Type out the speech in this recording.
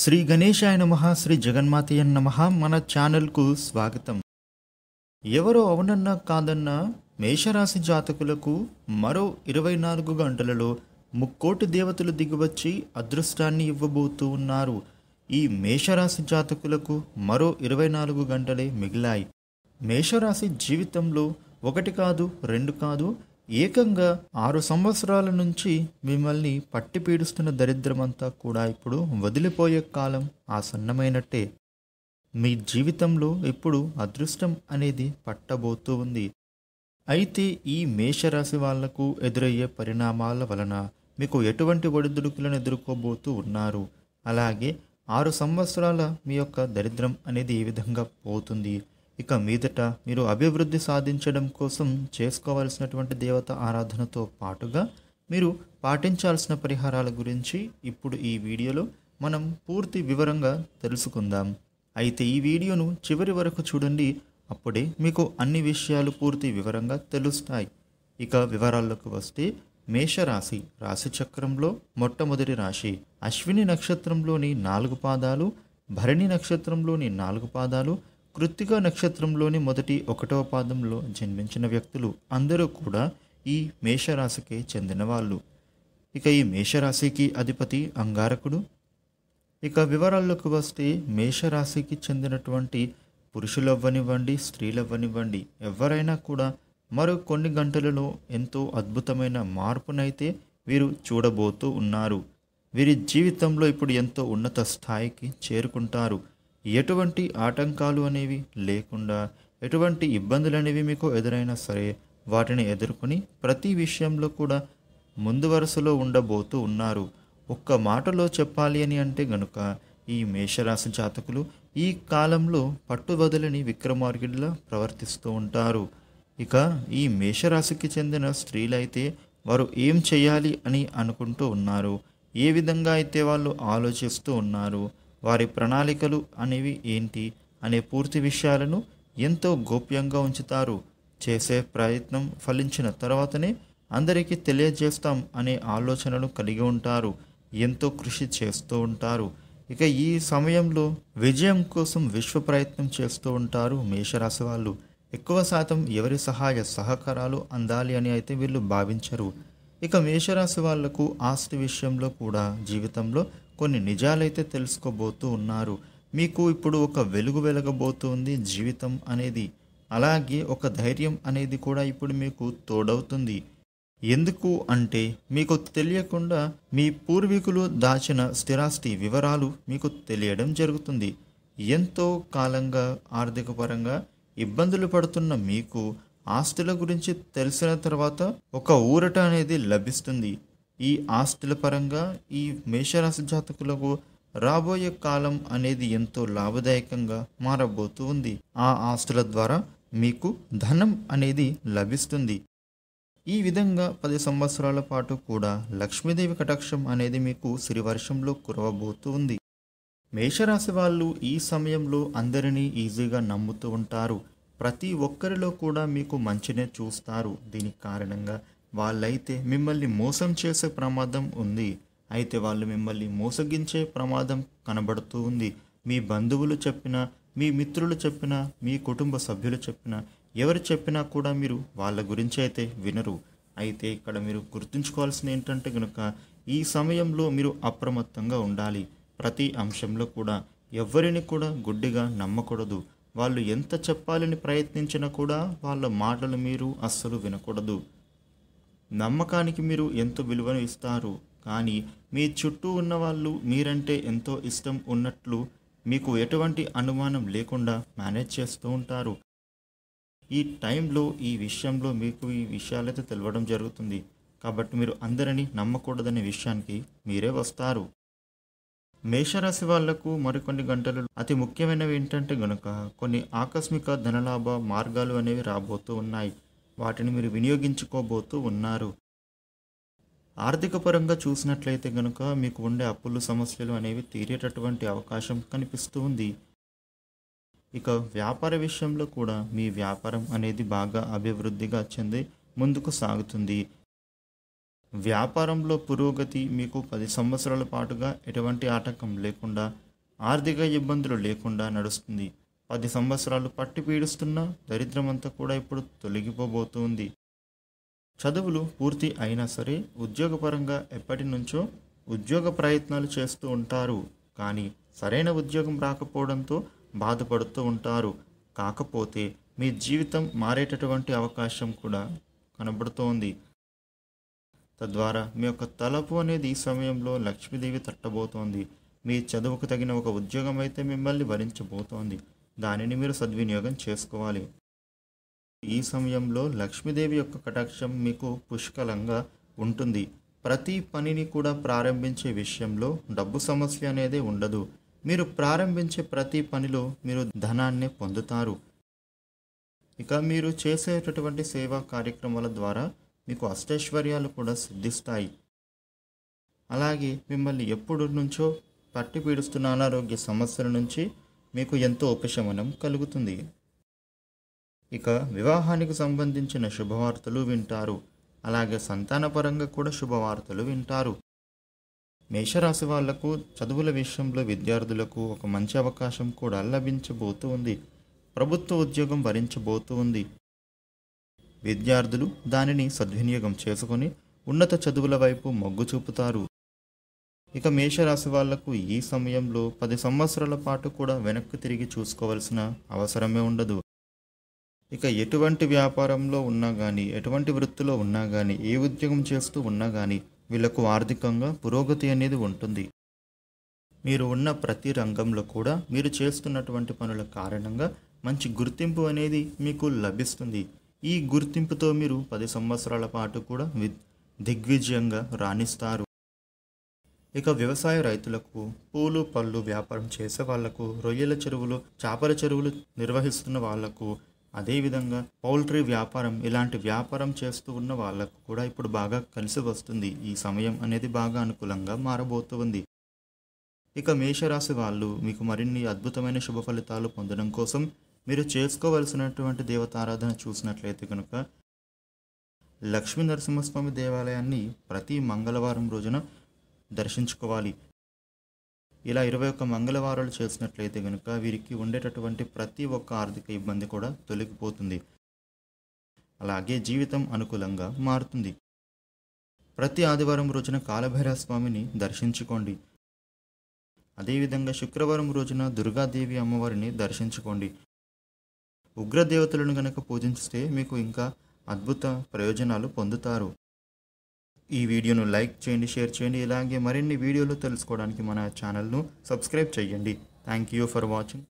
శ్రీ గణేశాయ నమ శ్రీ జగన్మాతయ్య నమ మన ఛానల్కు స్వాగతం ఎవరో అవునన్నా కాదన్నా మేషరాశి జాతకులకు మరో ఇరవై నాలుగు గంటలలో ముక్కోటి దేవతలు దిగివచ్చి అదృష్టాన్ని ఇవ్వబోతూ ఉన్నారు ఈ మేషరాశి జాతకులకు మరో ఇరవై నాలుగు గంటలే మిగిలాయి మేషరాశి జీవితంలో ఒకటి కాదు రెండు కాదు ఏకంగా ఆరు సంవత్సరాల నుంచి మిమ్మల్ని పట్టి పీడిస్తున్న దరిద్రమంతా కూడా ఇప్పుడు వదిలిపోయే కాలం ఆసన్నమైనట్టే మీ జీవితంలో ఇప్పుడు అదృష్టం అనేది పట్టబోతూ ఉంది అయితే ఈ మేషరాశి వాళ్లకు ఎదురయ్యే పరిణామాల వలన మీకు ఎటువంటి ఒడిదుడుకులను ఎదుర్కోబోతూ ఉన్నారు అలాగే ఆరు సంవత్సరాల మీ యొక్క దరిద్రం అనేది ఏ విధంగా పోతుంది ఇక మీదట మీరు అభివృద్ధి సాధించడం కోసం చేసుకోవాల్సినటువంటి దేవత ఆరాధనతో పాటుగా మీరు పాటించాల్సిన పరిహారాల గురించి ఇప్పుడు ఈ వీడియోలో మనం పూర్తి వివరంగా తెలుసుకుందాం అయితే ఈ వీడియోను చివరి వరకు చూడండి అప్పుడే మీకు అన్ని విషయాలు పూర్తి వివరంగా తెలుస్తాయి ఇక వివరాల్లోకి వస్తే మేషరాశి రాశిచక్రంలో మొట్టమొదటి రాశి అశ్విని నక్షత్రంలోని నాలుగు పాదాలు భరణి నక్షత్రంలోని నాలుగు పాదాలు కృత్తిక నక్షత్రంలోని మొదటి ఒకటవ పాదంలో జన్మించిన వ్యక్తులు అందరూ కూడా ఈ మేషరాశికే చెందినవాళ్ళు ఇక ఈ మేషరాశికి అధిపతి అంగారకుడు ఇక వివరాల్లోకి వస్తే మేషరాశికి చెందినటువంటి పురుషులవ్వనివ్వండి స్త్రీలవ్వనివ్వండి ఎవరైనా కూడా మరో కొన్ని గంటలలో ఎంతో అద్భుతమైన మార్పునైతే వీరు చూడబోతూ ఉన్నారు వీరి జీవితంలో ఇప్పుడు ఎంతో ఉన్నత స్థాయికి చేరుకుంటారు ఎటువంటి ఆటంకాలు అనేవి లేకుండా ఎటువంటి ఇబ్బందులు అనేవి మీకు ఎదురైనా సరే వాటిని ఎదుర్కొని ప్రతి విషయంలో కూడా ముందు వరుసలో ఉండబోతూ ఉన్నారు ఒక్క మాటలో చెప్పాలి అని అంటే గనుక ఈ మేషరాశి జాతకులు ఈ కాలంలో పట్టు వదలని విక్రమార్గిడిలా ప్రవర్తిస్తూ ఉంటారు ఇక ఈ మేషరాశికి చెందిన స్త్రీలైతే వారు ఏం చేయాలి అని అనుకుంటూ ఉన్నారు ఏ విధంగా అయితే వాళ్ళు ఆలోచిస్తూ ఉన్నారు వారి ప్రణాళికలు అనేవి ఏంటి అనే పూర్తి విషయాలను ఎంతో గోప్యంగా ఉంచుతారు చేసే ప్రయత్నం ఫలించిన తర్వాతనే అందరికీ తెలియజేస్తాం అనే ఆలోచనలు కలిగి ఉంటారు ఎంతో కృషి చేస్తూ ఉంటారు ఇక ఈ సమయంలో విజయం కోసం విశ్వ ప్రయత్నం చేస్తూ ఉంటారు మేషరాశి వాళ్ళు ఎక్కువ శాతం ఎవరి సహాయ సహకారాలు అందాలి అని అయితే వీళ్ళు భావించరు ఇక మేషరాశి వాళ్లకు ఆస్తి విషయంలో కూడా జీవితంలో కొన్ని నిజాలైతే తెలుసుకోబోతూ ఉన్నారు మీకు ఇప్పుడు ఒక వెలుగు వెలగబోతుంది జీవితం అనేది అలాగే ఒక ధైర్యం అనేది కూడా ఇప్పుడు మీకు తోడవుతుంది ఎందుకు అంటే మీకు తెలియకుండా మీ పూర్వీకులు దాచిన స్థిరాస్తి వివరాలు మీకు తెలియడం జరుగుతుంది ఎంతో కాలంగా ఆర్థికపరంగా ఇబ్బందులు పడుతున్న మీకు ఆస్తుల గురించి తెలిసిన తర్వాత ఒక ఊరట అనేది లభిస్తుంది ఈ ఆస్తుల పరంగా ఈ మేషరాశి జాతకులకు రాబోయే కాలం అనేది ఎంతో లాభదాయకంగా మారబోతూ ఉంది ఆ ఆస్తుల ద్వారా మీకు ధనం అనేది లభిస్తుంది ఈ విధంగా పది సంవత్సరాల పాటు కూడా లక్ష్మీదేవి కటాక్షం అనేది మీకు సిరివర్షంలో కురవబోతూ ఉంది మేషరాశి వాళ్ళు ఈ సమయంలో అందరినీ ఈజీగా నమ్ముతూ ఉంటారు ప్రతి ఒక్కరిలో కూడా మీకు మంచినే చూస్తారు దీనికి కారణంగా వాళ్ళైతే మిమ్మల్ని మోసం చేసే ప్రమాదం ఉంది అయితే వాళ్ళు మిమ్మల్ని మోసగించే ప్రమాదం కనబడుతూ ఉంది మీ బంధువులు చెప్పినా మీ మిత్రులు చెప్పినా మీ కుటుంబ సభ్యులు చెప్పినా ఎవరు చెప్పినా కూడా మీరు వాళ్ళ గురించి అయితే వినరు అయితే ఇక్కడ మీరు గుర్తుంచుకోవాల్సిన ఏంటంటే కనుక ఈ సమయంలో మీరు అప్రమత్తంగా ఉండాలి ప్రతి అంశంలో కూడా ఎవరిని కూడా గుడ్డిగా నమ్మకూడదు వాళ్ళు ఎంత చెప్పాలని ప్రయత్నించినా కూడా వాళ్ళ మాటలు మీరు అస్సలు వినకూడదు నమ్మకానికి మీరు ఎంతో విలువను ఇస్తారు కానీ మీ చుట్టూ ఉన్న వాళ్ళు మీరంటే ఎంతో ఇష్టం ఉన్నట్లు మీకు ఎటువంటి అనుమానం లేకుండా మేనేజ్ చేస్తూ ఉంటారు ఈ టైంలో ఈ విషయంలో మీకు ఈ విషయాలైతే తెలవడం జరుగుతుంది కాబట్టి మీరు అందరినీ నమ్మకూడదనే విషయానికి మీరే వస్తారు మేషరాశి వాళ్లకు మరికొన్ని గంటలు అతి ముఖ్యమైనవి ఏంటంటే గనుక కొన్ని ఆకస్మిక ధనలాభ మార్గాలు అనేవి రాబోతూ ఉన్నాయి వాటిని మీరు వినియోగించుకోబోతూ ఉన్నారు ఆర్థిక పరంగా చూసినట్లయితే కనుక మీకు ఉండే అప్పులు సమస్యలు అనేవి తీరేటటువంటి అవకాశం కనిపిస్తూ ఉంది ఇక వ్యాపార విషయంలో కూడా మీ వ్యాపారం అనేది బాగా అభివృద్ధిగా చెంది ముందుకు సాగుతుంది వ్యాపారంలో పురోగతి మీకు పది సంవత్సరాల పాటుగా ఎటువంటి ఆటంకం లేకుండా ఆర్థిక ఇబ్బందులు లేకుండా నడుస్తుంది పది సంవత్సరాలు పట్టి పీడిస్తున్న దరిద్రమంతా కూడా ఇప్పుడు తొలగిపోబోతుంది చదువులు పూర్తి అయినా సరే ఉద్యోగపరంగా ఎప్పటి నుంచో ఉద్యోగ ప్రయత్నాలు చేస్తూ ఉంటారు కానీ సరైన ఉద్యోగం రాకపోవడంతో బాధపడుతూ ఉంటారు కాకపోతే మీ జీవితం మారేటటువంటి అవకాశం కూడా కనబడుతోంది తద్వారా మీ యొక్క తలపు అనేది ఈ సమయంలో లక్ష్మీదేవి తట్టబోతోంది మీ చదువుకు తగిన ఒక ఉద్యోగం అయితే మిమ్మల్ని భరించబోతోంది దానిని మీరు సద్వినియోగం చేసుకోవాలి ఈ సమయంలో లక్ష్మీదేవి యొక్క కటాక్షం మీకు పుష్కలంగా ఉంటుంది ప్రతి పనిని కూడా ప్రారంభించే విషయంలో డబ్బు సమస్య అనేది ఉండదు మీరు ప్రారంభించే ప్రతి పనిలో మీరు ధనాన్ని పొందుతారు ఇక మీరు చేసేటటువంటి సేవా కార్యక్రమాల ద్వారా మీకు అష్టైశ్వర్యాలు కూడా సిద్ధిస్తాయి అలాగే మిమ్మల్ని ఎప్పుడు నుంచో పట్టి పీడుస్తున్న అనారోగ్య సమస్యల నుంచి మీకు ఎంతో ఉపశమనం కలుగుతుంది ఇక వివాహానికి సంబంధించిన శుభవార్తలు వింటారు అలాగే సంతానపరంగా కూడా శుభవార్తలు వింటారు మేషరాశి వాళ్లకు చదువుల విషయంలో విద్యార్థులకు ఒక మంచి అవకాశం కూడా లభించబోతూ ఉంది ప్రభుత్వ ఉద్యోగం భరించబోతూ ఉంది విద్యార్థులు దానిని సద్వినియోగం చేసుకొని ఉన్నత చదువుల వైపు మొగ్గు చూపుతారు ఇక మేషరాశి వాళ్లకు ఈ సమయంలో పది సంవత్సరాల పాటు కూడా వెనక్కి తిరిగి చూసుకోవాల్సిన అవసరమే ఉండదు ఇక ఎటువంటి వ్యాపారంలో ఉన్నా కానీ ఎటువంటి వృత్తిలో ఉన్నా కానీ ఏ ఉద్యోగం చేస్తూ ఉన్నా కానీ వీళ్లకు ఆర్థికంగా పురోగతి అనేది ఉంటుంది మీరు ఉన్న ప్రతి రంగంలో కూడా మీరు చేస్తున్నటువంటి పనుల కారణంగా మంచి గుర్తింపు అనేది మీకు లభిస్తుంది ఈ గుర్తింపుతో మీరు పది సంవత్సరాల పాటు కూడా దిగ్విజయంగా రాణిస్తారు ఇక వ్యవసాయ రైతులకు పూలు పళ్ళు వ్యాపారం చేసే వాళ్లకు రొయ్యల చెరువులు చేపల చెరువులు నిర్వహిస్తున్న వాళ్లకు అదేవిధంగా పౌల్ట్రీ వ్యాపారం ఇలాంటి వ్యాపారం చేస్తూ ఉన్న వాళ్లకు కూడా ఇప్పుడు బాగా కలిసి వస్తుంది ఈ సమయం అనేది బాగా అనుకూలంగా మారబోతుంది ఇక మేషరాశి వాళ్ళు మీకు మరిన్ని అద్భుతమైన శుభ ఫలితాలు పొందడం కోసం మీరు చేసుకోవలసినటువంటి దేవతారాధన చూసినట్లయితే కనుక లక్ష్మీ నరసింహస్వామి దేవాలయాన్ని ప్రతి మంగళవారం రోజున దర్శించుకోవాలి ఇలా ఇరవై ఒక్క మంగళవారాలు చేసినట్లయితే కనుక వీరికి ఉండేటటువంటి ప్రతి ఒక్క ఆర్థిక ఇబ్బంది కూడా తొలగిపోతుంది అలాగే జీవితం అనుకూలంగా మారుతుంది ప్రతి ఆదివారం రోజున కాలభైరవ స్వామిని దర్శించుకోండి అదేవిధంగా శుక్రవారం రోజున దుర్గాదేవి అమ్మవారిని దర్శించుకోండి ఉగ్రదేవతలను గనక పూజించితే మీకు ఇంకా అద్భుత ప్రయోజనాలు పొందుతారు ఈ వీడియోను లైక్ చేయండి షేర్ చేయండి ఇలాగే మరిన్ని వీడియోలు తెలుసుకోవడానికి మన ఛానల్ను సబ్స్క్రైబ్ చేయండి థ్యాంక్ యూ ఫర్ వాచింగ్